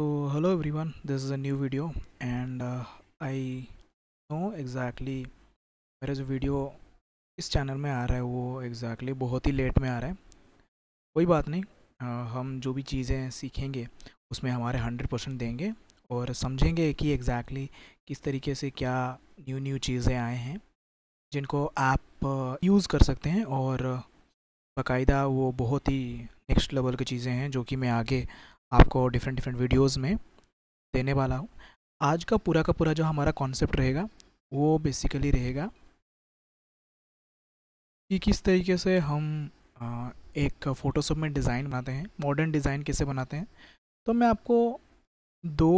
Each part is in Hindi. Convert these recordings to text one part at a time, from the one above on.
so hello everyone this is a new video and uh, I know exactly मेरा जो वीडियो इस चैनल में आ रहा है वो एग्जैक्टली exactly बहुत ही लेट में आ रहा है कोई बात नहीं आ, हम जो भी चीज़ें सीखेंगे उसमें हमारे हंड्रेड परसेंट देंगे और समझेंगे कि एग्जैक्टली exactly किस तरीके से क्या न्यू न्यू चीज़ें आए हैं जिनको आप यूज़ कर सकते हैं और बाकायदा वो बहुत ही नेक्स्ट लेवल की चीज़ें हैं जो कि मैं आगे आपको डिफरेंट डिफरेंट वीडियोस में देने वाला हूँ आज का पूरा का पूरा जो हमारा कॉन्सेप्ट रहेगा वो बेसिकली रहेगा कि किस तरीके से हम एक फ़ोटोशॉप में डिज़ाइन बनाते हैं मॉडर्न डिज़ाइन कैसे बनाते हैं तो मैं आपको दो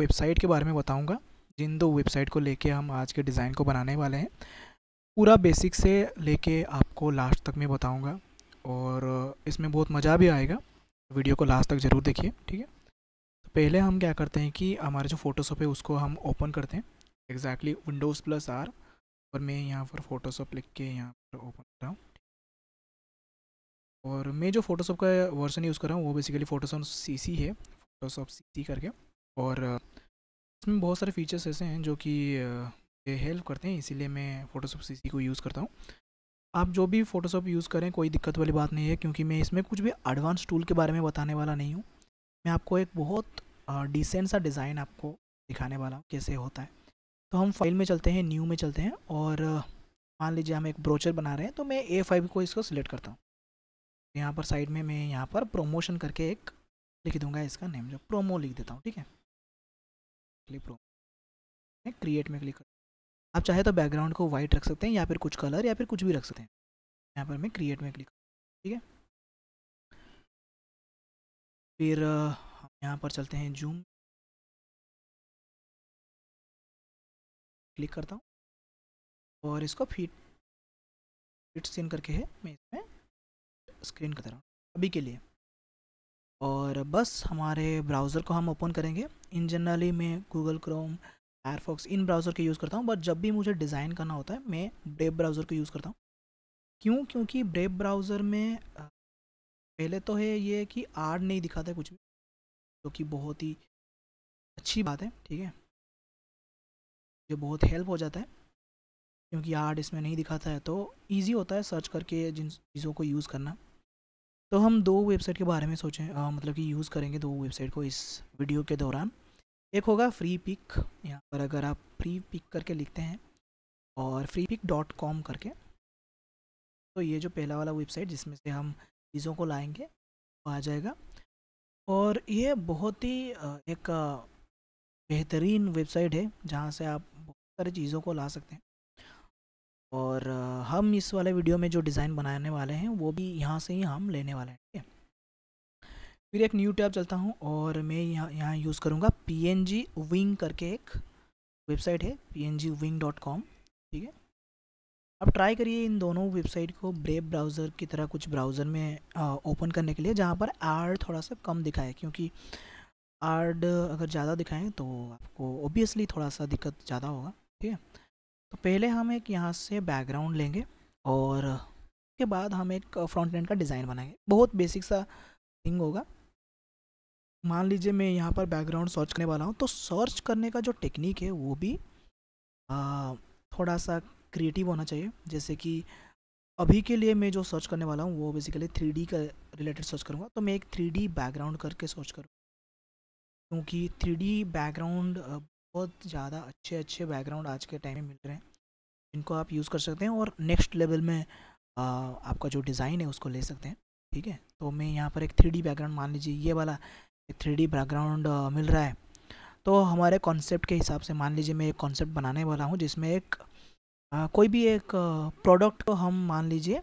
वेबसाइट के बारे में बताऊंगा जिन दो वेबसाइट को लेके हम आज के डिज़ाइन को बनाने वाले हैं पूरा बेसिक से लेके आपको लास्ट तक में बताऊंगा और इसमें बहुत मज़ा भी आएगा वीडियो को लास्ट तक ज़रूर देखिए ठीक है तो पहले हम क्या करते हैं कि हमारे जो फोटोशॉप है उसको हम ओपन करते हैं एग्जैक्टली विंडोज़ प्लस आर और मैं यहाँ पर फोटोशॉप लिख के यहाँ पर ओपन कर रहा हूँ और मैं जो फोटोशॉप का वर्जन यूज़ कर रहा हूँ वो बेसिकली फोटोशॉप सीसी है फोटोशॉप सीसी करके और इसमें बहुत सारे फीचर्स ऐसे हैं जो कि हेल्प करते हैं इसीलिए मैं फोटोशॉप सीसी को यूज़ करता हूँ आप जो भी फ़ोटोशॉप यूज़ करें कोई दिक्कत वाली बात नहीं है क्योंकि मैं इसमें कुछ भी एडवांस टूल के बारे में बताने वाला नहीं हूँ मैं आपको एक बहुत डिसेंट सा डिज़ाइन आपको दिखाने वाला हूँ कैसे होता है तो हम फाइल में चलते हैं न्यू में चलते हैं और मान लीजिए हम एक ब्रोचर बना रहे हैं तो मैं ए फाइव को इसको सिलेक्ट करता हूँ यहाँ पर साइड में मैं यहाँ पर प्रोमोशन करके एक लिख दूंगा इसका नेम जो प्रोमो लिख देता हूँ ठीक है प्रोमो क्रिएट में क्लिक कर आप चाहे तो बैकग्राउंड को वाइट रख सकते हैं या फिर कुछ कलर या फिर कुछ भी रख सकते हैं यहाँ पर मैं क्रिएट में क्लिक ठीक है फिर हम यहाँ पर चलते हैं जूम क्लिक करता हूँ और इसको फिट फिट सीन करके है मैं इसमें स्क्रीन कर रहा हूँ अभी के लिए और बस हमारे ब्राउज़र को हम ओपन करेंगे इन जनरली मैं गूगल क्रोम फायरफॉक्स इन ब्राउज़र के यूज़ करता हूँ बट जब भी मुझे डिज़ाइन करना होता है मैं ब्रेब ब्राउज़र को यूज़ करता हूँ क्यों क्योंकि ब्रेब ब्राउज़र में पहले तो है ये कि आर्ट नहीं दिखाता है कुछ भी जो कि बहुत ही अच्छी बात है ठीक है जो बहुत हेल्प हो जाता है क्योंकि आर्ट इसमें नहीं दिखाता है तो ईजी होता है सर्च करके जिन चीज़ों को यूज़ करना तो हम दो वेबसाइट के बारे में सोचें आ, मतलब कि यूज़ करेंगे दो वेबसाइट को इस वीडियो के दौरान एक होगा फ्री पिक यहाँ पर अगर आप फ्री पिक करके लिखते हैं और फ्री पिक डॉट कॉम करके तो ये जो पहला वाला वेबसाइट जिसमें से हम चीज़ों को लाएंगे वो आ जाएगा और ये बहुत ही एक बेहतरीन वेबसाइट है जहाँ से आप बहुत सारी चीज़ों को ला सकते हैं और हम इस वाले वीडियो में जो डिज़ाइन बनाने वाले हैं वो भी यहाँ से ही हम लेने वाले हैं ठीक है फिर एक न्यू टैब चलता हूँ और मैं यहाँ यहाँ यूज़ करूँगा पी एन जी विंग करके एक वेबसाइट है P N G wing dot com ठीक है अब ट्राई करिए इन दोनों वेबसाइट को ब्रेव ब्राउज़र की तरह कुछ ब्राउज़र में ओपन करने के लिए जहाँ पर आर थोड़ा सा कम दिखाए क्योंकि आर्ड अगर ज़्यादा दिखाएं तो आपको ओबियसली थोड़ा सा दिक्कत ज़्यादा होगा ठीक है तो पहले हम एक यहाँ से बैकग्राउंड लेंगे और उसके बाद हम एक फ्रंट एंड का डिज़ाइन बनाएंगे बहुत बेसिक सा थिंग होगा मान लीजिए मैं यहाँ पर बैकग्राउंड सर्च करने वाला हूँ तो सर्च करने का जो टेक्निक है वो भी आ, थोड़ा सा क्रिएटिव होना चाहिए जैसे कि अभी के लिए मैं जो सर्च करने वाला हूँ वो बेसिकली थ्री का रिलेटेड सर्च करूँगा तो मैं एक थ्री बैकग्राउंड करके सर्च करूँगा क्योंकि थ्री बैकग्राउंड बहुत ज़्यादा अच्छे अच्छे बैकग्राउंड आज के टाइम में मिल रहे हैं इनको आप यूज़ कर सकते हैं और नेक्स्ट लेवल में आ, आपका जो डिज़ाइन है उसको ले सकते हैं ठीक है तो मैं यहाँ पर एक थ्री बैकग्राउंड मान लीजिए ये वाला थ्री बैकग्राउंड मिल रहा है तो हमारे कॉन्सेप्ट के हिसाब से मान लीजिए मैं एक कॉन्सेप्ट बनाने वाला हूँ जिसमें एक आ, कोई भी एक प्रोडक्ट को हम मान लीजिए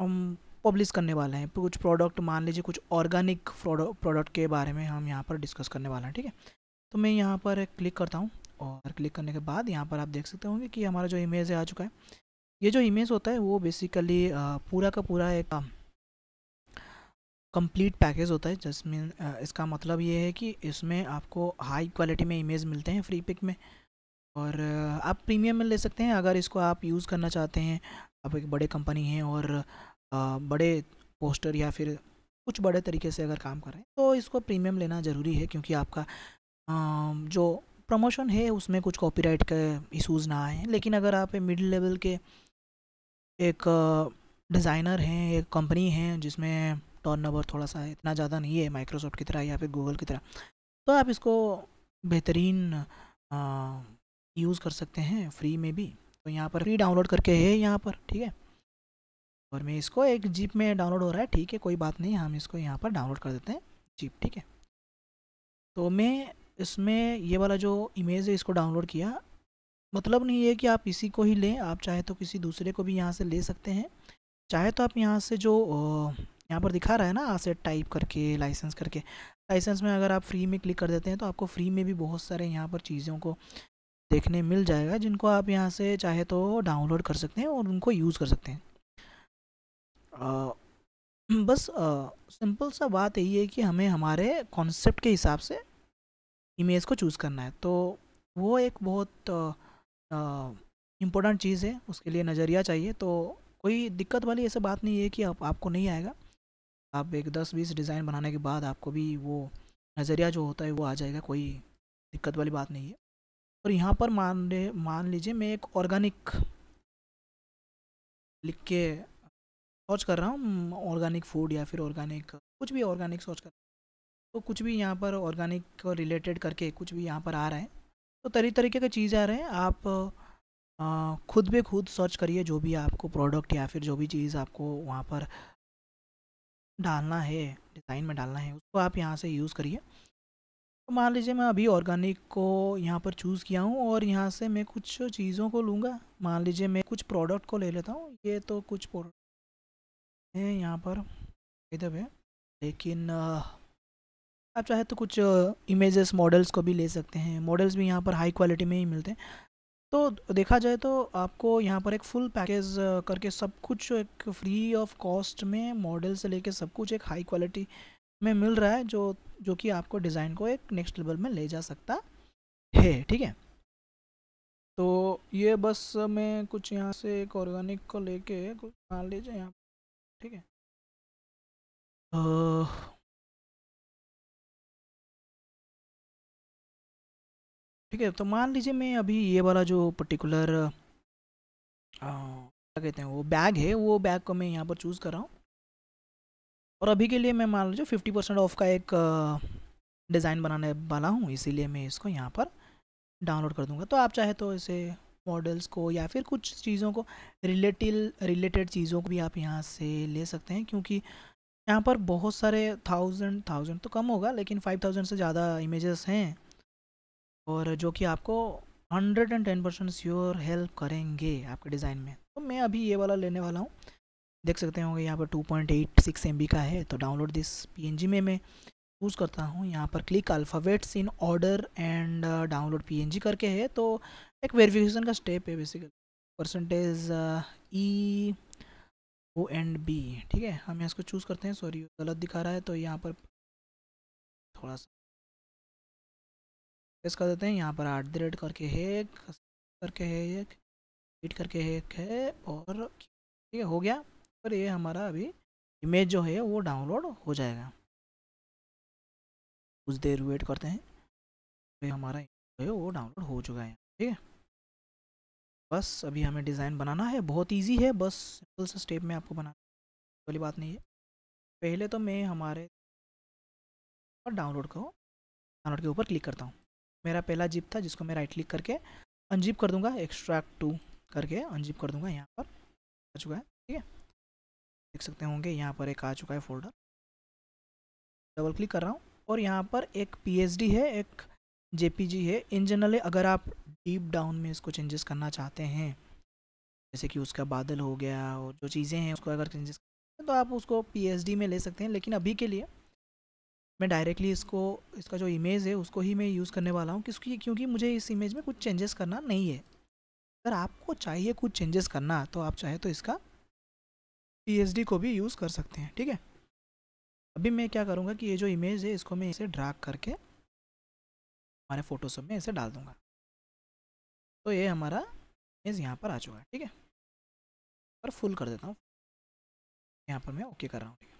हम पब्लिश करने वाले हैं कुछ प्रोडक्ट मान लीजिए कुछ ऑर्गेनिक प्रोडक्ट के बारे में हम यहाँ पर डिस्कस करने वाले हैं ठीक है तो मैं यहाँ पर क्लिक करता हूँ और क्लिक करने के बाद यहाँ पर आप देख सकते होंगे कि हमारा जो इमेज है आ चुका है ये जो इमेज होता है वो बेसिकली पूरा का पूरा एक कंप्लीट पैकेज होता है जिसमें इसका मतलब ये है कि इसमें आपको हाई क्वालिटी में इमेज मिलते हैं फ्री पिक में और आप प्रीमियम में ले सकते हैं अगर इसको आप यूज़ करना चाहते हैं आप एक बड़े कंपनी हैं और बड़े पोस्टर या फिर कुछ बड़े तरीके से अगर काम कर रहे हैं तो इसको प्रीमियम लेना ज़रूरी है क्योंकि आपका जो प्रमोशन है उसमें कुछ कॉपीराइट के इशूज़ ना आए लेकिन अगर आप मिडिल लेवल के एक डिज़ाइनर हैं एक कंपनी हैं जिसमें टर्न तो ओवर थोड़ा सा इतना ज़्यादा नहीं है माइक्रोसॉफ्ट की तरह या फिर गूगल की तरह तो आप इसको बेहतरीन यूज़ कर सकते हैं फ्री में भी तो यहाँ पर फ्री डाउनलोड करके है यहाँ पर ठीक है और मैं इसको एक जीप में डाउनलोड हो रहा है ठीक है कोई बात नहीं हम इसको यहाँ पर डाउनलोड कर देते हैं जीप ठीक है तो मैं इसमें ये वाला जो इमेज है इसको डाउनलोड किया मतलब नहीं है कि आप इसी को ही लें आप चाहे तो किसी दूसरे को भी यहाँ से ले सकते हैं चाहे तो आप यहाँ से जो यहाँ पर दिखा रहा है ना आसेट टाइप करके लाइसेंस करके लाइसेंस में अगर आप फ्री में क्लिक कर देते हैं तो आपको फ्री में भी बहुत सारे यहाँ पर चीज़ों को देखने मिल जाएगा जिनको आप यहाँ से चाहे तो डाउनलोड कर सकते हैं और उनको यूज़ कर सकते हैं आ, बस सिंपल सा बात यही है कि हमें हमारे कॉन्सेप्ट के हिसाब से इमेज को चूज़ करना है तो वो एक बहुत इम्पोर्टेंट चीज़ है उसके लिए नज़रिया चाहिए तो कोई दिक्कत वाली ऐसी बात नहीं है कि आप, आपको नहीं आएगा आप एक दस बीस डिज़ाइन बनाने के बाद आपको भी वो नज़रिया जो होता है वो आ जाएगा कोई दिक्कत वाली बात नहीं है और यहाँ पर मान ले मान लीजिए मैं एक ऑर्गेनिक लिख के सर्च कर रहा हूँ ऑर्गेनिक फूड या फिर ऑर्गेनिक कुछ भी ऑर्गेनिक सर्च कर तो कुछ भी यहाँ पर ऑर्गेनिक रिलेटेड करके कुछ भी यहाँ पर आ रहे हैं तो तरी तरीके के चीज़ आ रहे हैं आप खुद बे खुद सर्च करिए जो भी आपको प्रोडक्ट या फिर जो भी चीज़ आपको वहाँ पर डालना है डिज़ाइन में डालना है उसको आप यहाँ से यूज़ करिए तो मान लीजिए मैं अभी ऑर्गेनिक को यहाँ पर चूज़ किया हूँ और यहाँ से मैं कुछ चीज़ों को लूँगा मान लीजिए मैं कुछ प्रोडक्ट को ले लेता हूँ ये तो कुछ प्रोडक्ट है यहाँ पर इधर है लेकिन आप चाहे तो कुछ इमेजेस मॉडल्स को भी ले सकते हैं मॉडल्स भी यहाँ पर हाई क्वालिटी में ही मिलते हैं तो देखा जाए तो आपको यहाँ पर एक फुल पैकेज करके सब कुछ एक फ्री ऑफ कॉस्ट में मॉडल से लेके सब कुछ एक हाई क्वालिटी में मिल रहा है जो जो कि आपको डिज़ाइन को एक नेक्स्ट लेवल में ले जा सकता है ठीक है तो ये बस मैं कुछ यहाँ से एक ऑर्गेनिक को लेके कुछ मान लीजिए यहाँ ठीक है ठीक है तो मान लीजिए मैं अभी ये वाला जो पर्टिकुलर क्या कहते हैं वो बैग है वो बैग को मैं यहाँ पर चूज़ कर रहा हूँ और अभी के लिए मैं मान लीजिए फिफ्टी परसेंट ऑफ का एक डिज़ाइन बनाने वाला हूँ इसीलिए मैं इसको यहाँ पर डाउनलोड कर दूँगा तो आप चाहे तो इसे मॉडल्स को या फिर कुछ चीज़ों को रिलेटिल रिलेटेड चीज़ों को भी आप यहाँ से ले सकते हैं क्योंकि यहाँ पर बहुत सारे थाउजेंड थाउजेंड तो कम होगा लेकिन फाइव थाउजेंड से ज़्यादा इमेजेस हैं और जो कि आपको 110 परसेंट श्योर हेल्प करेंगे आपके डिज़ाइन में तो मैं अभी ये वाला लेने वाला हूँ देख सकते होंगे यहाँ पर 2.86 पॉइंट का है तो डाउनलोड दिस PNG में मैं चूज़ करता हूँ यहाँ पर click alphabets in order and download PNG करके है तो एक वेरिफिकेशन का स्टेप है basically percentage E O and B ठीक है हम यहाँ इसको चूज़ करते हैं सॉरी गलत दिखा रहा है तो यहाँ पर थोड़ा सा प्रेस कर देते हैं यहाँ पर आठ द करके है करके है एक एडिट करके है एक है और ठीक है हो गया पर ये हमारा अभी इमेज जो है वो डाउनलोड हो जाएगा कुछ देर वेट करते हैं तो हमारा जो है वो डाउनलोड हो चुका है ठीक है बस अभी हमें डिज़ाइन बनाना है बहुत इजी है बस सिंपल से स्टेप में आपको बनाना वाली बात नहीं है पहले तो मैं हमारे डाउनलोड को डाउनलोड के ऊपर क्लिक करता हूँ मेरा पहला जिप था जिसको मैं राइट क्लिक करके अनजीप कर दूंगा एक्सट्रैक्ट टू करके अनजीप कर दूंगा यहाँ पर आ चुका है ठीक है देख सकते होंगे यहाँ पर एक आ चुका है फोल्डर डबल क्लिक कर रहा हूँ और यहाँ पर एक पी है एक जे है इन जनरल अगर आप डीप डाउन में इसको चेंजेस करना चाहते हैं जैसे कि उसका बादल हो गया और जो चीज़ें हैं उसको अगर चेंजेस तो आप उसको पी में ले सकते हैं लेकिन अभी के लिए मैं डायरेक्टली इसको इसका जो इमेज है उसको ही मैं यूज़ करने वाला हूँ किसकी क्योंकि मुझे इस इमेज में कुछ चेंजेस करना नहीं है अगर आपको चाहिए कुछ चेंजेस करना तो आप चाहे तो इसका पी को भी यूज़ कर सकते हैं ठीक है अभी मैं क्या करूँगा कि ये जो इमेज है इसको मैं इसे ड्राक करके हमारे फोटोशॉप में इसे डाल दूँगा तो ये हमारा इमेज यहाँ पर आ चुका है ठीक है पर फुल कर देता हूँ यहाँ पर मैं ओके कर रहा हूँ ठीक है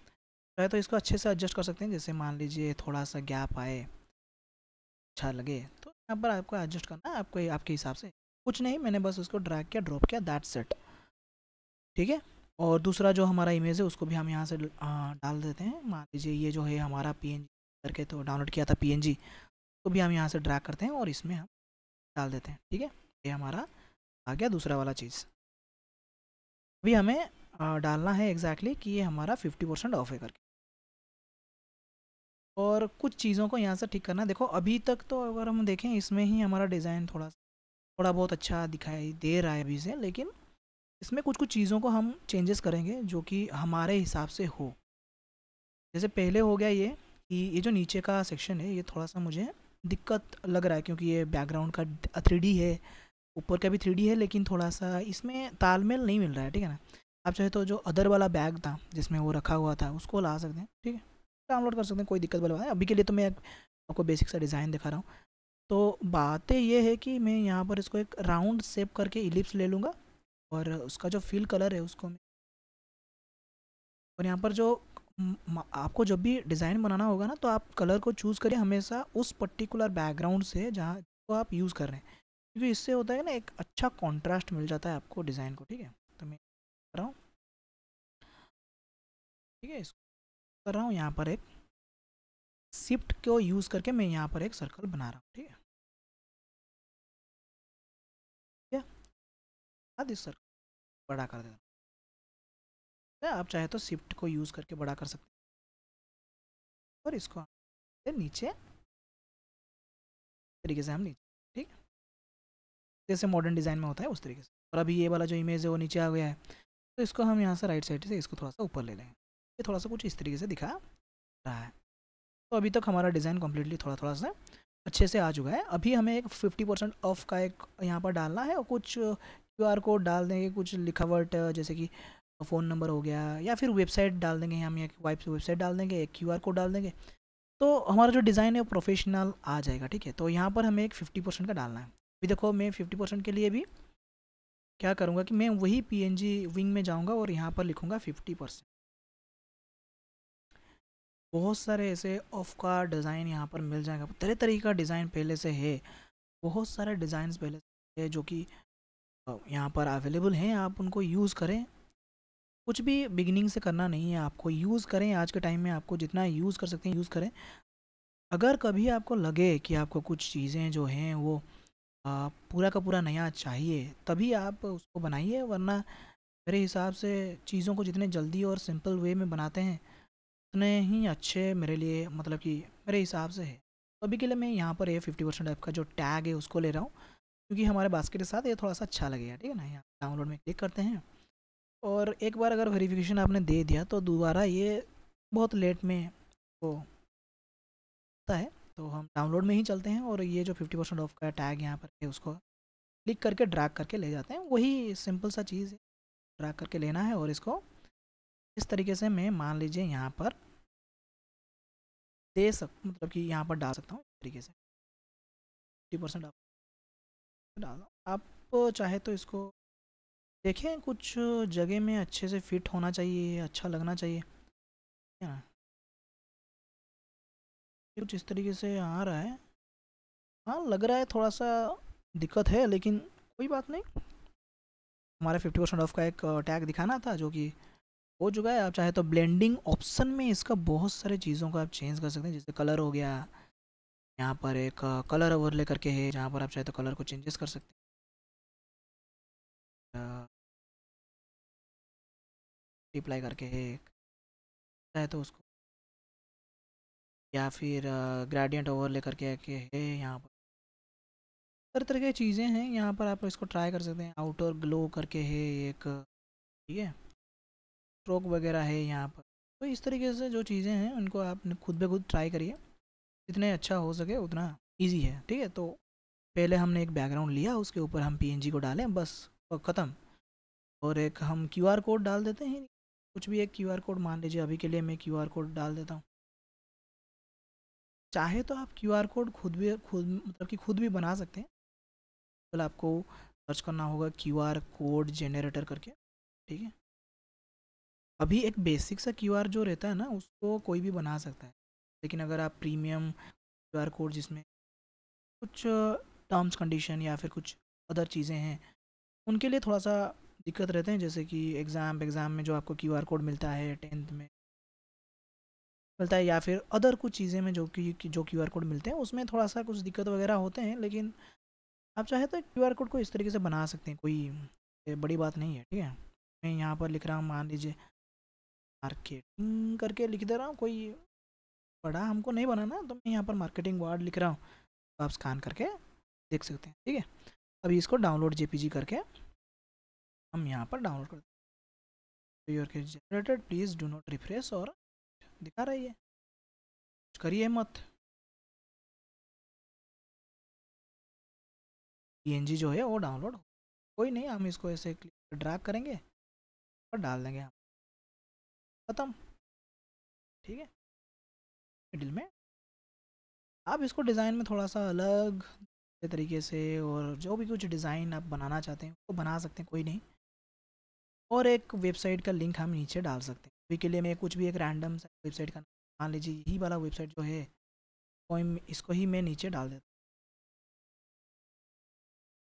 चाहे तो इसको अच्छे से एडजस्ट कर सकते हैं जैसे मान लीजिए थोड़ा सा गैप आए अच्छा लगे तो यहाँ पर आपको एडजस्ट करना है आपको आपके हिसाब से कुछ नहीं मैंने बस उसको ड्रैग किया ड्रॉप किया दैट सेट ठीक है और दूसरा जो हमारा इमेज है उसको भी हम यहाँ से डाल देते हैं मान लीजिए ये जो है हमारा पी करके तो डाउनलोड किया था पी एन जी तो भी हम यहाँ से ड्रैग करते हैं और इसमें हम डाल देते हैं ठीक है ये हमारा आ गया दूसरा वाला चीज़ अभी हमें डालना है एग्जैक्टली exactly कि ये हमारा फिफ्टी परसेंट ऑफ है करके और कुछ चीज़ों को यहाँ से ठीक करना देखो अभी तक तो अगर हम देखें इसमें ही हमारा डिज़ाइन थोड़ा थोड़ा बहुत अच्छा दिखाई दे रहा है अभी से लेकिन इसमें कुछ कुछ चीज़ों को हम चेंजेस करेंगे जो कि हमारे हिसाब से हो जैसे पहले हो गया ये कि ये जो नीचे का सेक्शन है ये थोड़ा सा मुझे दिक्कत लग रहा है क्योंकि ये बैकग्राउंड का थ्री है ऊपर का भी थ्री है लेकिन थोड़ा सा इसमें तालमेल नहीं मिल रहा है ठीक है ना आप चाहे तो जो अदर वाला बैग था जिसमें वो रखा हुआ था उसको ला सकते हैं ठीक है डाउनलोड कर सकते हैं कोई दिक्कत वाली बात है अभी के लिए तो मैं आपको बेसिक सा डिज़ाइन दिखा रहा हूँ तो बातें ये है कि मैं यहाँ पर इसको एक राउंड सेप करके इलिप्स ले लूँगा और उसका जो फिल कलर है उसको मैं और यहाँ पर जो आपको जब भी डिज़ाइन बनाना होगा ना तो आप कलर को चूज़ करिए हमेशा उस पर्टिकुलर बैकग्राउंड से जहाँ को आप यूज़ कर रहे हैं क्योंकि इससे होता है ना एक अच्छा कॉन्ट्रास्ट मिल जाता है आपको डिज़ाइन को ठीक है तो मैं कर रहा हूँ ठीक है इसको कर रहा हूँ यहाँ पर एक शिफ्ट को यूज़ करके मैं यहाँ पर एक सर्कल बना रहा हूँ ठीक है ठीक है इस सर्कल बड़ा कर देना हूँ आप चाहे तो शिफ्ट को यूज़ करके बड़ा कर सकते हैं और इसको नीचे तरीके से हम नीचे ठीक जैसे मॉडर्न डिज़ाइन में होता है उस तरीके से और अभी ये वाला जो इमेज है वो नीचे आ गया है तो इसको हम यहाँ से राइट साइड से इसको थोड़ा सा ऊपर ले लेंगे ये थोड़ा सा कुछ इस तरीके से दिखा रहा है तो अभी तक हमारा डिज़ाइन कम्प्लीटली थोड़ा थोड़ा सा अच्छे से आ चुका है अभी हमें एक फिफ्टी परसेंट ऑफ का एक यहाँ पर डालना है और कुछ क्यू आर कोड डाल देंगे कुछ लिखावट जैसे कि फ़ोन नंबर हो गया या फिर वेबसाइट डाल देंगे हम एक वेबसाइट डाल देंगे एक क्यू आर कोड डाल देंगे तो हमारा जो डिज़ाइन है वो प्रोफेशनल आ जाएगा ठीक है तो यहाँ पर हमें एक फिफ्टी परसेंट का डालना है अभी देखो मैं फिफ्टी परसेंट के लिए भी क्या करूँगा कि मैं वही पी विंग में जाऊँगा और यहाँ पर लिखूँगा फिफ्टी परसेंट बहुत सारे ऐसे ऑफ का डिज़ाइन यहाँ पर मिल जाएगा तरह तरह का डिज़ाइन पहले से है बहुत सारे डिज़ाइन पहले से है जो कि यहाँ पर अवेलेबल हैं आप उनको यूज़ करें कुछ भी बिगिनिंग से करना नहीं है आपको यूज़ करें आज के टाइम में आपको जितना यूज़ कर सकते हैं यूज़ करें अगर कभी आपको लगे कि आपको कुछ चीज़ें जो हैं वो आ, पूरा का पूरा नया चाहिए तभी आप उसको बनाइए वरना मेरे हिसाब से चीज़ों को जितने जल्दी और सिंपल वे में बनाते हैं उतने ही अच्छे मेरे लिए मतलब कि मेरे हिसाब से है तो अभी के लिए मैं यहाँ पर ये फिफ्टी परसेंट ऐप का जो टैग है उसको ले रहा हूँ क्योंकि हमारे बास्केट के साथ ये थोड़ा सा अच्छा लगेगा ठीक है ना यहाँ डाउनलोड में क्लिक करते हैं और एक बार अगर वेरीफिकेशन आपने दे दिया तो दोबारा ये बहुत लेट में वो होता है तो हम डाउनलोड में ही चलते हैं और ये जो फिफ्टी परसेंट ऑफ का टैग यहाँ पर है उसको क्लिक करके ड्रैग करके ले जाते हैं वही सिंपल सा चीज़ है ड्रैग करके लेना है और इसको इस तरीके से मैं मान लीजिए यहाँ पर दे सक मतलब कि यहाँ पर डाल सकता हूँ इस तरीके से फिफ्टी परसेंट आप डाल आप चाहे तो इसको देखें कुछ जगह में अच्छे से फिट होना चाहिए अच्छा लगना चाहिए है ना कुछ इस तरीके से आ रहा है हाँ लग रहा है थोड़ा सा दिक्कत है लेकिन कोई बात नहीं हमारे फिफ्टी परसेंट ऑफ का एक टैग दिखाना था जो कि हो चुका है आप चाहे तो ब्लेंडिंग ऑप्शन में इसका बहुत सारे चीज़ों को आप चेंज कर सकते हैं जैसे कलर हो गया यहाँ पर एक कलर ओवरले करके है जहाँ पर आप चाहे तो कलर को चेंजेस कर सकते हैं मल्टीप्लाई करके है चाहे तो उसको या फिर ग्रेडियंट ओवरले करके के है यहाँ पर तरह तरह की चीज़ें हैं यहाँ पर आप इसको ट्राई कर सकते हैं आउटर ग्लो करके है एक ठीक है स्ट्रोक वगैरह है यहाँ पर तो इस तरीके से जो चीज़ें हैं उनको आप खुद ब खुद ट्राई करिए जितने अच्छा हो सके उतना ईजी है ठीक है तो पहले हमने एक बैकग्राउंड लिया उसके ऊपर हम पी को डालें बस और ख़त्म और एक हम क्यू कोड डाल देते हैं कुछ भी एक क्यू कोड मान लीजिए अभी के लिए मैं क्यू कोड डाल देता हूँ चाहे तो आप क्यू कोड खुद भी खुद मतलब कि खुद भी बना सकते हैं तो आपको सर्च करना होगा क्यू कोड जनरेटर करके ठीक है अभी एक बेसिक सा क्यू जो रहता है ना उसको कोई भी बना सकता है लेकिन अगर आप प्रीमियम क्यू कोड जिसमें कुछ टर्म्स कंडीशन या फिर कुछ अदर चीज़ें हैं उनके लिए थोड़ा सा दिक्कत रहते हैं जैसे कि एग्ज़ाम एग्ज़ाम में जो आपको क्यू आर कोड मिलता है टेंथ में मिलता है या फिर अदर कुछ चीज़ें में जो कि जो क्यू आर कोड मिलते हैं उसमें थोड़ा सा कुछ दिक्कत वगैरह होते हैं लेकिन आप चाहे तो क्यू आर कोड को इस तरीके से बना सकते हैं कोई बड़ी बात नहीं है ठीक है मैं यहाँ पर लिख रहा हूँ मान लीजिए मार्केटिंग करके लिख दे रहा हूँ कोई बड़ा हमको नहीं बनाना तो मैं यहाँ पर मार्केटिंग वर्ड लिख रहा हूँ तो आप स्कैन करके देख सकते हैं ठीक है अभी इसको डाउनलोड जे करके हम यहाँ पर डाउनलोड कर देंगे के generated please do not refresh और दिखा रही है कुछ करिए मत पी जो है वो डाउनलोड कोई नहीं हम इसको ऐसे ड्रैग करेंगे और डाल देंगे हम ख़त्म ठीक है मिडिल में आप इसको डिज़ाइन में थोड़ा सा अलग तरीके से और जो भी कुछ डिज़ाइन आप बनाना चाहते हैं उसको तो बना सकते हैं कोई नहीं और एक वेबसाइट का लिंक हम नीचे डाल सकते हैं अभी के लिए मैं कुछ भी एक रैंडम वेबसाइट का मान लीजिए यही वाला वेबसाइट जो है इसको ही मैं नीचे डाल देता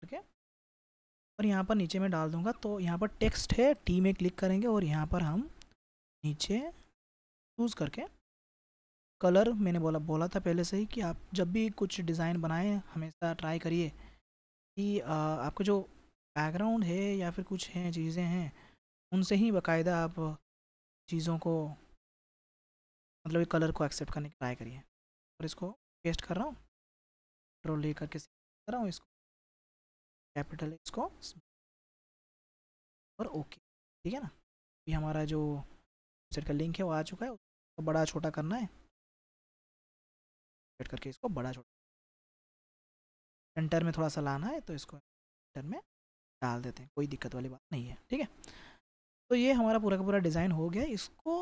ठीक है और यहाँ पर नीचे मैं डाल दूँगा तो यहाँ पर टेक्स्ट है टी में क्लिक करेंगे और यहाँ पर हम नीचे चूज़ करके कलर मैंने बोला बोला था पहले से ही कि आप जब भी कुछ डिज़ाइन बनाएं हमेशा ट्राई करिए कि आपका जो बैकग्राउंड है या फिर कुछ हैं चीज़ें हैं उनसे ही बाकायदा आप चीज़ों को मतलब कलर को एक्सेप्ट करने की ट्राई करिए और इसको पेस्ट कर रहा हूँ कंट्रोल ले करके कर रहा हूँ इसको कैपिटल इसको और ओके ठीक है ना ये हमारा जो वेबसाइट का लिंक है वो आ चुका है उसको बड़ा छोटा करना है सेट करके इसको बड़ा छोटा सेंटर में थोड़ा सा लाना है तो इसको सेंटर में डाल देते हैं कोई दिक्कत वाली बात नहीं है ठीक है तो ये हमारा पूरा का पूरा डिज़ाइन हो गया इसको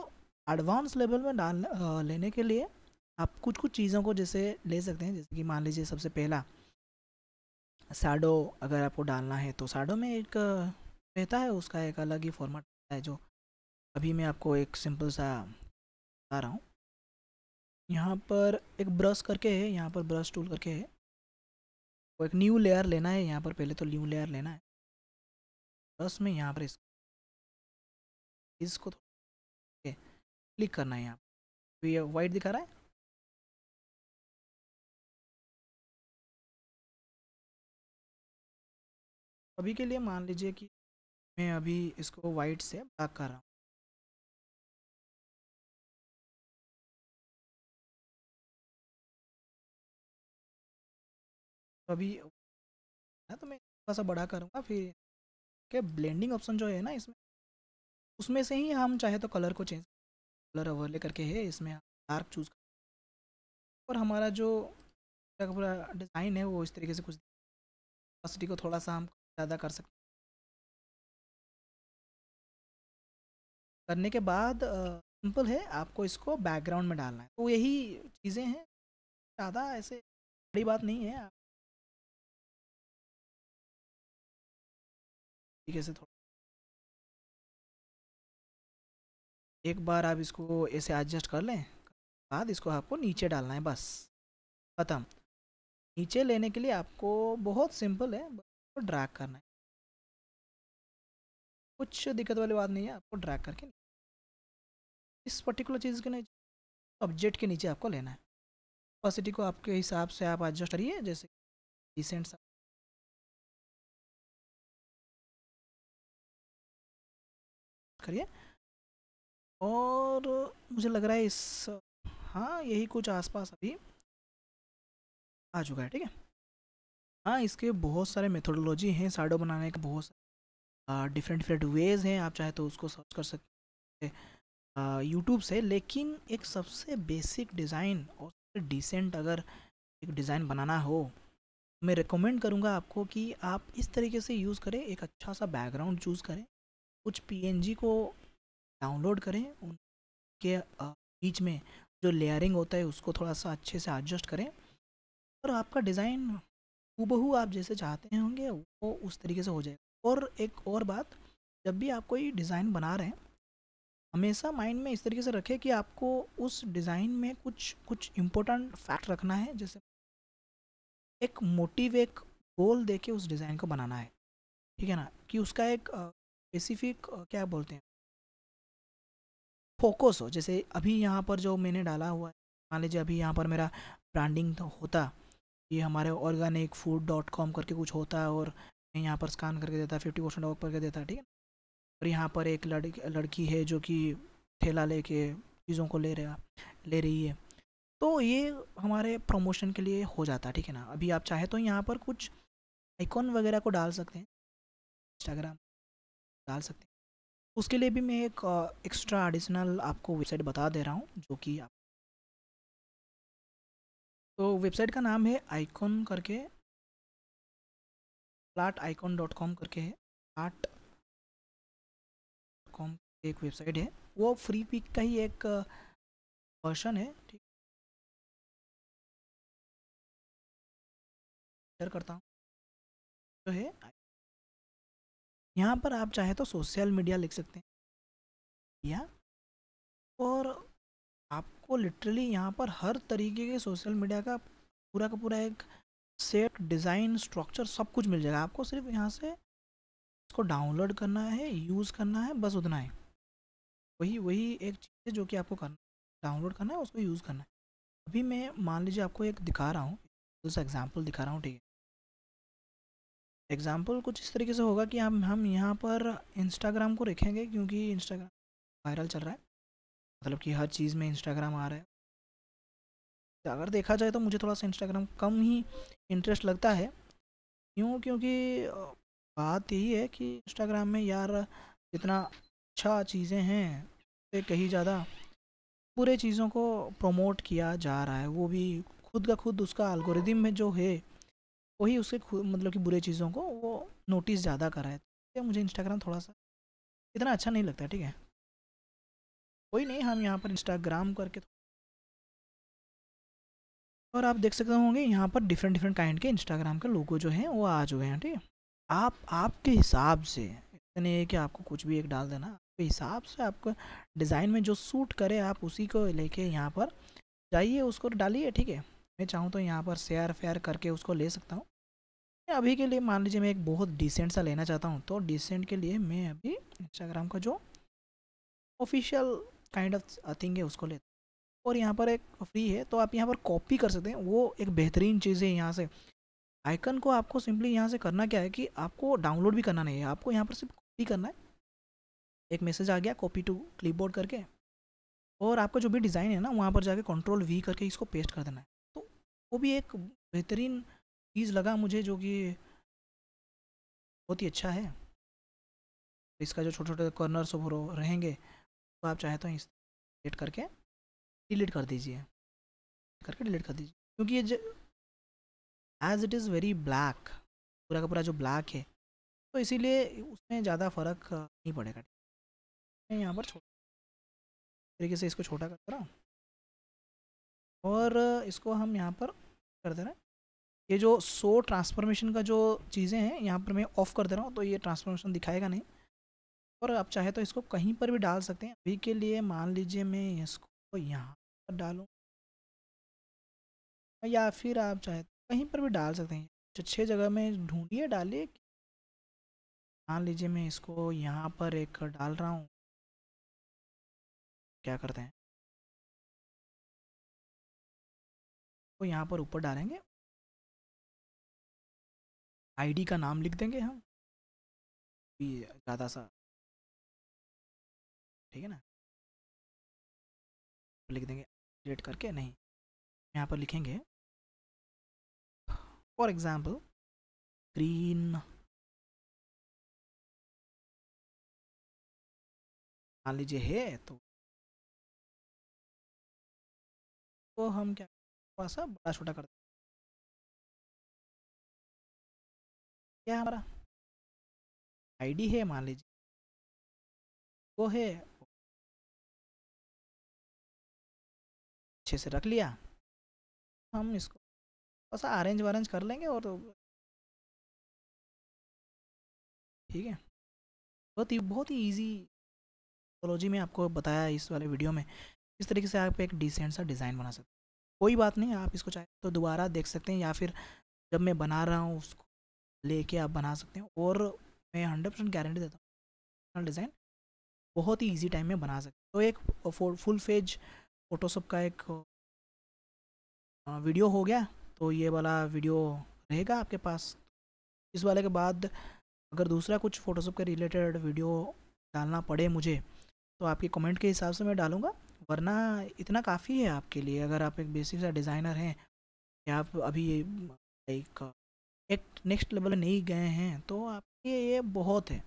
एडवांस लेवल में डाल लेने के लिए आप कुछ कुछ चीज़ों को जैसे ले सकते हैं जैसे कि मान लीजिए सबसे पहला साडो अगर आपको डालना है तो साडो में एक रहता है उसका एक अलग ही फॉर्मेट है जो अभी मैं आपको एक सिंपल सा बता रहा हूँ यहाँ पर एक ब्रश करके है यहाँ पर ब्रश टूल करके है वो एक न्यू लेयर लेना है यहाँ पर पहले तो न्यू लेयर लेना है ब्रश में यहाँ पर इसको इसको क्लिक करना है यहाँ पर तो ये वाइट दिखा रहा है अभी के लिए मान लीजिए कि मैं अभी इसको वाइट से ब्लैक कर रहा हूँ तो अभी है तो मैं थोड़ा सा बड़ा करूँगा फिर के ब्लेंडिंग ऑप्शन जो है ना इसमें उसमें से ही हम चाहे तो कलर को चेंज कलर ओवरले करके है इसमें डार्क चूज़ कर और हमारा जो पूरा डिज़ाइन है वो इस तरीके से कुछ कैपेसिटी को थोड़ा सा हम ज़्यादा कर सकते करने के बाद सिंपल है आपको इसको बैकग्राउंड में डालना है तो यही चीज़ें हैं ज़्यादा ऐसे बड़ी बात नहीं है आप तरीके से थोड़ा एक बार आप इसको ऐसे एडजस्ट कर लें बाद इसको आपको नीचे डालना है बस ख़त्म नीचे लेने के लिए आपको बहुत सिंपल है आपको ड्रैग करना है कुछ दिक्कत वाली बात नहीं है आपको ड्रैग करके इस पर्टिकुलर चीज़ के नीचे ऑब्जेक्ट के नीचे आपको लेना है कैपेसिटी को आपके हिसाब से आप एडजस्ट करिए जैसे डिसेंट सा करिए और मुझे लग रहा है इस हाँ यही कुछ आसपास अभी आ चुका है ठीक है हाँ इसके बहुत सारे मेथोडोलॉजी हैं साडो बनाने के बहुत सारे डिफरेंट डिफरेंट वेज हैं आप चाहे तो उसको सर्च कर सकते हैं यूट्यूब से लेकिन एक सबसे बेसिक डिज़ाइन और डिसेंट अगर एक डिज़ाइन बनाना हो मैं रिकमेंड करूँगा आपको कि आप इस तरीके से यूज़ करें एक अच्छा सा बैकग्राउंड चूज़ करें कुछ पी को डाउनलोड करें उनके बीच में जो लेयरिंग होता है उसको थोड़ा सा अच्छे से एडजस्ट करें और आपका डिज़ाइन हूबहू आप जैसे चाहते होंगे वो उस तरीके से हो जाएगा और एक और बात जब भी आप कोई डिज़ाइन बना रहे हैं हमेशा माइंड में इस तरीके से रखें कि आपको उस डिज़ाइन में कुछ कुछ इम्पोर्टेंट फैक्ट रखना है जैसे एक मोटिव एक गोल दे के उस डिज़ाइन को बनाना है ठीक है ना कि उसका एक स्पेसिफिक क्या बोलते हैं फोकस हो जैसे अभी यहाँ पर जो मैंने डाला हुआ है मान लीजिए अभी यहाँ पर मेरा ब्रांडिंग तो होता ये हमारे ऑर्गेनिक फूड डॉट कॉम करके कुछ होता है और यहाँ पर स्कान करके देता फिफ्टी परसेंट ऑफ करके देता ठीक है और यहाँ पर एक लड़की लड़की है जो कि ठेला लेके चीज़ों को ले रहा ले रही है तो ये हमारे प्रमोशन के लिए हो जाता है ठीक है ना अभी आप चाहे तो यहाँ पर कुछ आइकॉन वगैरह को डाल सकते हैं इंस्टाग्राम डाल सकते हैं उसके लिए भी मैं एक एक्स्ट्रा एडिशनल आपको वेबसाइट बता दे रहा हूँ जो कि आप तो वेबसाइट का नाम है आइकॉन करके प्लाट आइकॉन डॉट कॉम करके है प्लाट कॉम एक वेबसाइट है वो फ्री पिक का ही एक वर्शन है ठीक शेयर करता हूँ जो है यहाँ पर आप चाहे तो सोशल मीडिया लिख सकते हैं या और आपको लिटरली यहाँ पर हर तरीके के सोशल मीडिया का पूरा का पूरा एक सेट डिज़ाइन स्ट्रक्चर सब कुछ मिल जाएगा आपको सिर्फ यहाँ से इसको डाउनलोड करना है यूज़ करना है बस उतना है वही वही एक चीज़ है जो कि आपको करना डाउनलोड करना है उसको यूज़ करना है अभी मैं मान लीजिए आपको एक दिखा रहा हूँ दूसरा एग्जाम्पल दिखा रहा हूँ ठीक है एग्ज़ाम्पल कुछ इस तरीके से होगा कि हम हम यहाँ पर इंस्टाग्राम को रखेंगे क्योंकि इंस्टाग्राम वायरल चल रहा है मतलब कि हर चीज़ में इंस्टाग्राम आ रहा है तो अगर देखा जाए तो मुझे थोड़ा सा इंस्टाग्राम कम ही इंटरेस्ट लगता है क्यों क्योंकि बात यही है कि इंस्टाग्राम में यार जितना अच्छा चीज़ें हैं से कहीं ज़्यादा पूरे चीज़ों को प्रमोट किया जा रहा है वो भी खुद का खुद उसका अल्गोरिदम में जो है वही उसके मतलब कि बुरे चीज़ों को वो नोटिस ज़्यादा कर रहे थे तो मुझे इंस्टाग्राम थोड़ा सा इतना अच्छा नहीं लगता ठीक है कोई नहीं हम यहाँ पर इंस्टाग्राम करके तो और आप देख सकते होंगे यहाँ पर डिफरेंट डिफरेंट काइंड के इंस्टाग्राम के लोगो जो हैं वो आ चुके हैं ठीक है आप आपके हिसाब से इतने है कि आपको कुछ भी एक डाल देना आपके हिसाब से आपको डिज़ाइन में जो सूट करे आप उसी को लेके यहाँ पर जाइए उसको डालिए ठीक है मैं चाहूँ तो यहाँ पर शेयर फेयर करके उसको ले सकता हूँ अभी के लिए मान लीजिए मैं एक बहुत डिसेंट सा लेना चाहता हूँ तो डिसेंट के लिए मैं अभी इंस्टाग्राम का जो ऑफिशियल काइंड ऑफ थिंग है उसको लेता हूँ और यहाँ पर एक फ्री है तो आप यहाँ पर कॉपी कर सकते हैं वो एक बेहतरीन चीज़ है यहाँ से आइकन को आपको सिंपली यहाँ से करना क्या है कि आपको डाउनलोड भी करना नहीं है आपको यहाँ पर सिर्फ कॉपी करना है एक मैसेज आ गया कॉपी टू क्लिपबोर्ड करके और आपका जो भी डिज़ाइन है ना वहाँ पर जाके कंट्रोल वी करके इसको पेस्ट कर देना है वो भी एक बेहतरीन चीज़ लगा मुझे जो कि बहुत ही अच्छा है इसका जो छोटे छोटे कॉर्नर्स वो रहेंगे तो आप चाहे तो इस डिलीट करके डिलीट कर दीजिए करके डिलीट कर दीजिए क्योंकि ये as it is very black पूरा का पूरा जो ब्लैक है तो इसीलिए उसमें ज़्यादा फर्क नहीं पड़ेगा मैं यहाँ पर छोटा तरीके से इसको छोटा करता रहा हूँ और इसको हम यहाँ पर कर दे रहा है ये जो सो ट्रांसफॉर्मेशन का जो चीज़ें हैं यहाँ पर मैं ऑफ़ कर दे रहा हूँ तो ये ट्रांसफॉर्मेशन दिखाएगा नहीं और आप चाहे तो इसको कहीं पर भी डाल सकते हैं अभी के लिए मान लीजिए मैं इसको यहाँ पर डालूँ या फिर आप चाहे तो कहीं पर भी डाल सकते हैं अच्छे जगह में ढूंढिए डालिए मान लीजिए मैं इसको यहाँ पर एक डाल रहा हूँ क्या करते हैं को यहाँ पर ऊपर डालेंगे आईडी का नाम लिख देंगे हम ज़्यादा सा ठीक है ना लिख देंगे डेट करके नहीं यहाँ पर लिखेंगे फॉर एग्ज़ाम्पल ग्रीन मान लीजिए है तो तो हम क्या थोड़ा सा बड़ा छोटा कर क्या हमारा आईडी है मान लीजिए वो है अच्छे से रख लिया हम इसको थोड़ा सा अरेंज वरेंज कर लेंगे और ठीक है बहुत ही बहुत ही ईजी टेक्नोलॉजी में आपको बताया इस वाले वीडियो में इस तरीके से आप एक डिसेंट सा डिज़ाइन बना सकते कोई बात नहीं आप इसको चाहे तो दोबारा देख सकते हैं या फिर जब मैं बना रहा हूँ उसको लेके आप बना सकते हैं और मैं हंड्रेड परसेंट गारंटी देता हूँ डिज़ाइन बहुत ही इजी टाइम में बना सकते हैं तो एक फुल फेज फोटोशॉप का एक वीडियो हो गया तो ये वाला वीडियो रहेगा आपके पास इस वाले के बाद अगर दूसरा कुछ फोटोशॉप के रिलेटेड वीडियो डालना पड़े मुझे तो आपके कमेंट के हिसाब से मैं डालूँगा वरना इतना काफ़ी है आपके लिए अगर आप एक बेसिक सा डिज़ाइनर हैं या आप अभी लाइक एक नेक्स्ट लेवल नहीं गए हैं तो आपके लिए ये बहुत है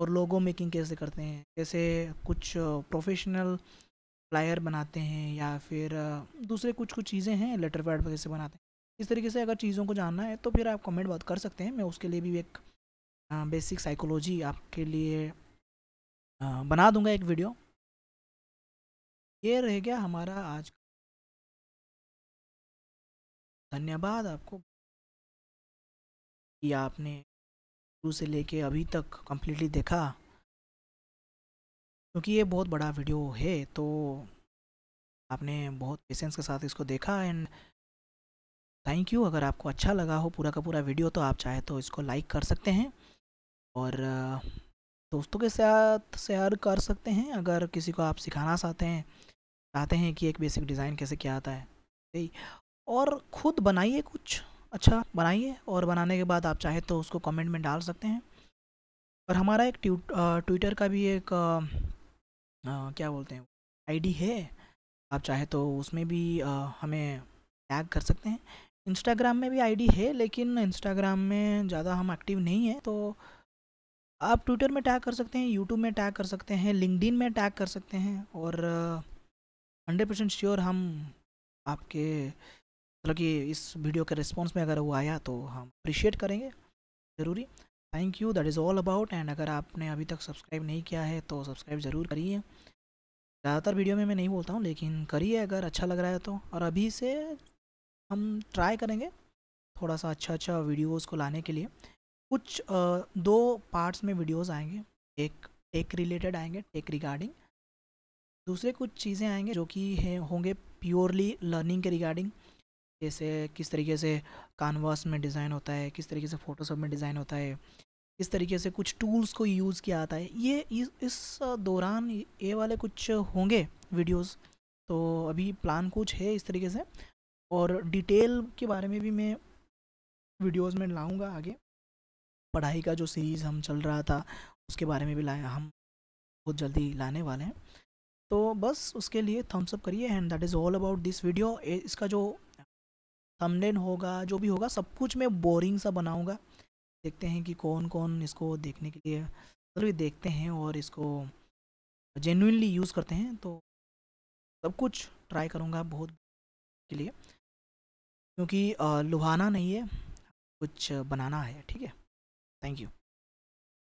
और लोगो मेकिंग कैसे करते हैं जैसे कुछ प्रोफेशनल फ्लायर बनाते हैं या फिर दूसरे कुछ कुछ चीज़ें हैं लेटर पैड वगैरह से बनाते हैं इस तरीके से अगर चीज़ों को जानना है तो फिर आप कमेंट बात कर सकते हैं मैं उसके लिए भी एक बेसिक साइकोलॉजी आपके लिए बना दूंगा एक वीडियो ये रह गया हमारा आज धन्यवाद आपको कि आपने शुरू से लेके अभी तक कम्प्लीटली देखा क्योंकि ये बहुत बड़ा वीडियो है तो आपने बहुत पेशेंस के साथ इसको देखा एंड थैंक यू अगर आपको अच्छा लगा हो पूरा का पूरा वीडियो तो आप चाहे तो इसको लाइक कर सकते हैं और दोस्तों के साथ शेयर कर सकते हैं अगर किसी को आप सिखाना चाहते हैं चाहते हैं कि एक बेसिक डिज़ाइन कैसे क्या आता है सही और ख़ुद बनाइए कुछ अच्छा बनाइए और बनाने के बाद आप चाहे तो उसको कमेंट में डाल सकते हैं और हमारा एक ट्विटर का भी एक आ, आ, क्या बोलते हैं आईडी है आप चाहे तो उसमें भी आ, हमें टैग कर सकते हैं इंस्टाग्राम में भी आईडी है लेकिन इंस्टाग्राम में ज़्यादा हम एक्टिव नहीं हैं तो आप ट्विटर में टैग कर सकते हैं यूट्यूब में टैग कर सकते हैं लिंकड में टैग कर सकते हैं और हंड्रेड परसेंट श्योर हम आपके मतलब कि इस वीडियो के रिस्पॉन्स में अगर वो आया तो हम अप्रिशिएट करेंगे ज़रूरी thank you that is all about and अगर आपने अभी तक सब्सक्राइब नहीं किया है तो सब्सक्राइब ज़रूर करिए ज़्यादातर वीडियो में मैं नहीं बोलता हूँ लेकिन करिए अगर अच्छा लग रहा है तो और अभी से हम ट्राई करेंगे थोड़ा सा अच्छा अच्छा वीडियोस को लाने के लिए कुछ दो पार्ट्स में वीडियोस आएंगे एक टेक रिलेटेड आएंगे टेक रिगार्डिंग दूसरे कुछ चीज़ें आएंगे जो कि हैं होंगे प्योरली लर्निंग के रिगार्डिंग जैसे किस तरीके से कानवास में डिज़ाइन होता है किस तरीके से फ़ोटोशॉप में डिज़ाइन होता है किस तरीके से कुछ टूल्स को यूज़ किया आता है ये इस, इस दौरान ये वाले कुछ होंगे वीडियोस तो अभी प्लान कुछ है इस तरीके से और डिटेल के बारे में भी मैं वीडियोस में लाऊंगा आगे पढ़ाई का जो सीरीज़ हम चल रहा था उसके बारे में भी लाया हम बहुत जल्दी लाने वाले हैं तो बस उसके लिए थम्सअप करिए and that is all about this video इसका जो थमलेन होगा जो भी होगा सब कुछ मैं बोरिंग सा बनाऊँगा देखते हैं कि कौन कौन इसको देखने के लिए मतलब ये देखते हैं और इसको जेनुनली यूज़ करते हैं तो सब कुछ ट्राई करूँगा बहुत के लिए क्योंकि लुभाना नहीं है कुछ बनाना है ठीक है थैंक यू